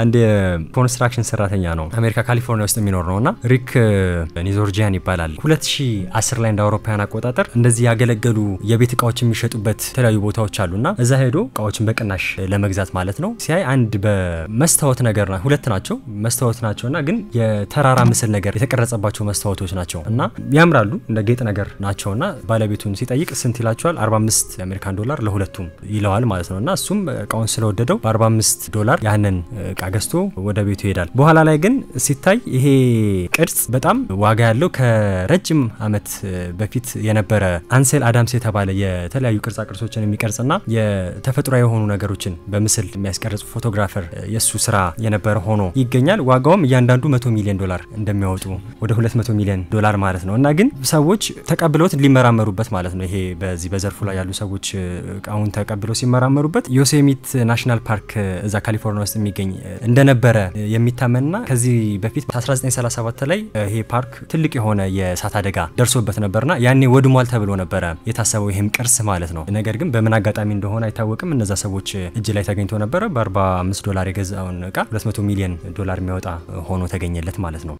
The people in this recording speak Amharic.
አንድ የኮንስትራክሽን ሰራተኛ ነው። አሜሪካ ካሊፎርኒያ ውስጥ የሚኖር ነው እና ሪክ ኒዞርጂያን ይባላል። 2010 ላይ እንደ አውሮፓውያን አቆጣጠር እንደዚህ ያገለገሉ የቤት እቃዎች የሚሸጡበት የተለያዩ ቦታዎች አሉ እና እዛ ሄዶ እቃዎችን በቅናሽ ለመግዛት ማለት ነው። ሲያይ አንድ በመስታወት ነገር ሁለት ናቸው መስታወት ናቸው እና ግን የተራራ ምስል ነገር የተቀረጸባቸው መስታወቶች ናቸው እና ያምራሉ እንደ ጌጥ ነገር ናቸው እና ባለቤቱን ሲጠይቅ ስንት ይላቸዋል? 45 የአሜሪካን ዶላር ለሁለቱም ይለዋል ማለት ነው እና እሱም እቃውን ስለወደደው በ45 ዶላር ያንን እቃ ገዝቶ ወደ ቤቱ ይሄዳል። በኋላ ላይ ግን ሲታይ ይሄ ቅርጽ በጣም ዋጋ ያለው ከረጅም አመት በፊት የነበረ አንሴል አዳምስ የተባለ የተለያዩ ቅርጻ ቅርጾችን የሚቀርጽና የተፈጥሮ የሆኑ ነገሮችን በምስል የሚያስቀርጽ ፎቶግራፈር የእሱ ስራ የነበረ ሆኖ ይገኛል። ዋጋውም እያንዳንዱ መቶ ሚሊዮን ዶላር እንደሚያወጡ ወደ 200 ሚሊዮን ዶላር ማለት ነው እና ግን ሰዎች ተቀብለውት ሊመራመሩበት ማለት ነው። ይሄ በዚህ በዘርፉ ላይ ያሉ ሰዎች እቃውን ተቀብለው ሲመራመሩበት ዮሴሚት ናሽናል ፓርክ እዛ ካሊፎርኒያ ውስጥ የሚገኝ እንደነበረ የሚታመንና ከዚህ በፊት 1937 ላይ ይሄ ፓርክ ትልቅ የሆነ የእሳት አደጋ ደርሶበት ነበርና ያኔ ወድሟል ተብሎ ነበረ የታሰበው ይህም ቅርስ ማለት ነው። ነገር ግን በምን አጋጣሚ እንደሆነ አይታወቅም እነዛ ሰዎች እጅ ላይ ተገኝቶ ነበረ። በ45 ዶላር የገዛውን እቃ 200 ሚሊዮን ዶላር የሚያወጣ ሆኖ ተገኘለት ማለት ነው።